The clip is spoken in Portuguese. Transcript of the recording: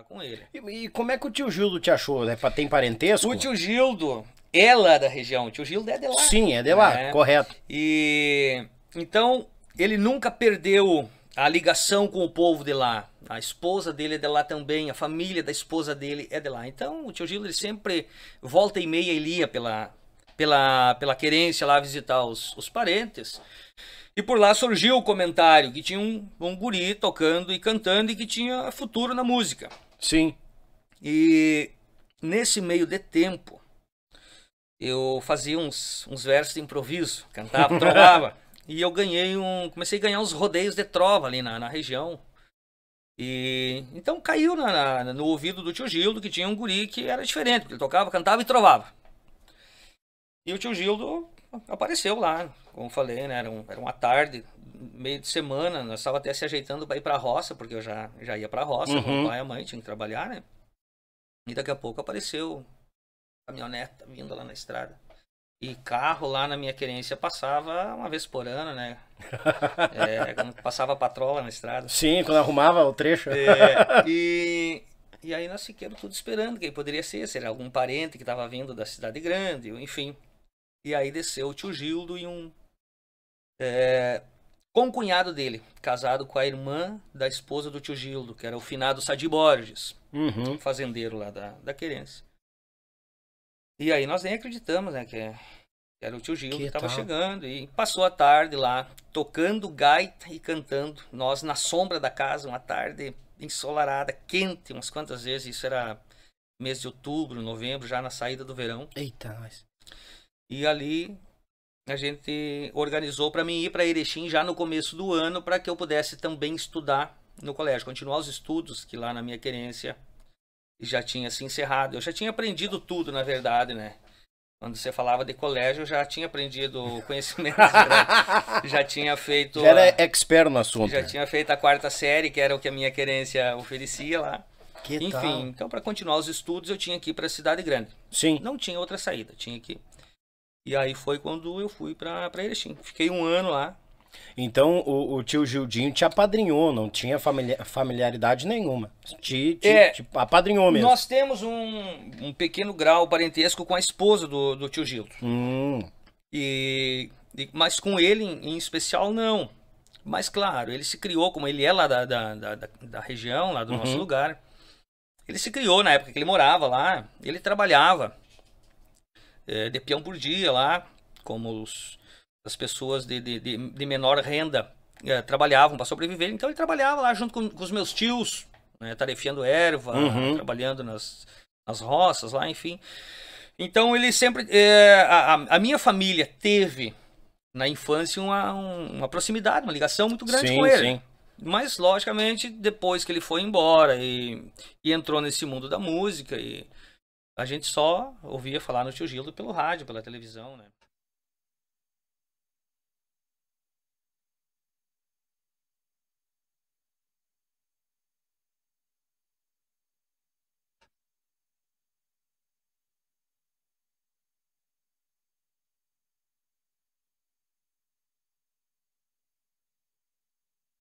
morar com ele. E, e, como é que o tio Gildo te achou? Né? Tem parentesco? O tio Gildo é lá da região. O tio Gildo é de lá. Sim, é de lá, né? correto. E então ele nunca perdeu a ligação com o povo de lá. A esposa dele é de lá também, a família da esposa dele é de lá. Então o tio Gildo ele sempre volta e meia e lia pela pela pela querência lá visitar os, os parentes. E por lá surgiu o comentário que tinha um, um guri tocando e cantando e que tinha futuro na música. Sim. E nesse meio de tempo, eu fazia uns, uns versos de improviso, cantava, trovava. e eu ganhei um. Comecei a ganhar uns rodeios de trova ali na, na região. E então caiu na, na, no ouvido do tio Gildo que tinha um guri que era diferente, porque ele tocava, cantava e trovava. E o tio Gildo apareceu lá, como falei, né? Era, um, era uma tarde meio de semana, nós estava até se ajeitando para ir para a roça, porque eu já, já ia para a roça, uhum. o pai e a mãe tinham que trabalhar, né? E daqui a pouco apareceu a caminhoneta vindo lá na estrada. E carro lá na minha querência passava uma vez por ano, né? É, quando passava patrola na estrada. Sim, quando arrumava o trecho. É, e, e aí nós ficamos tudo esperando quem poderia ser, se era algum parente que estava vindo da cidade grande, enfim. E aí desceu o tio Gildo e um é, com o cunhado dele, casado com a irmã da esposa do tio Gildo, que era o finado Sadi Borges, uhum. fazendeiro lá da, da Querência. E aí nós nem acreditamos, né, que é, era o tio Gildo que estava chegando e passou a tarde lá tocando gaita e cantando. Nós na sombra da casa, uma tarde ensolarada, quente, umas quantas vezes, isso era mês de outubro, novembro, já na saída do verão. Eita, nós. E ali a gente organizou para mim ir para Erechim já no começo do ano para que eu pudesse também estudar no colégio, continuar os estudos que lá na minha querência já tinha se encerrado. Eu já tinha aprendido tudo, na verdade, né? Quando você falava de colégio, eu já tinha aprendido conhecimento, já, já tinha feito... Já era a, expert no assunto. Já tinha feito a quarta série, que era o que a minha querência oferecia lá. Que Enfim, tal? então para continuar os estudos eu tinha que ir para a cidade grande. Sim. Não tinha outra saída, tinha que e aí foi quando eu fui para Erechim. Fiquei um ano lá. Então o, o, tio Gildinho te apadrinhou, não tinha familiaridade nenhuma. Te, te, é, te apadrinhou mesmo. Nós temos um, um, pequeno grau parentesco com a esposa do, do tio Gildo. Hum. E, mas com ele em, em, especial, não. Mas claro, ele se criou, como ele é lá da, da, da, da região, lá do uhum. nosso lugar. Ele se criou na época que ele morava lá, ele trabalhava é, de peão por dia lá, como os, as pessoas de, de, de, de menor renda é, trabalhavam para sobreviver. Então ele trabalhava lá junto com, com os meus tios, né, tarefiando erva, uhum. trabalhando nas, nas roças lá, enfim. Então ele sempre. É, a, a, minha família teve na infância uma, uma proximidade, uma ligação muito grande sim, com ele. Sim. Mas, logicamente, depois que ele foi embora e, e entrou nesse mundo da música e a gente só ouvia falar no tio Gildo pelo rádio, pela televisão, né?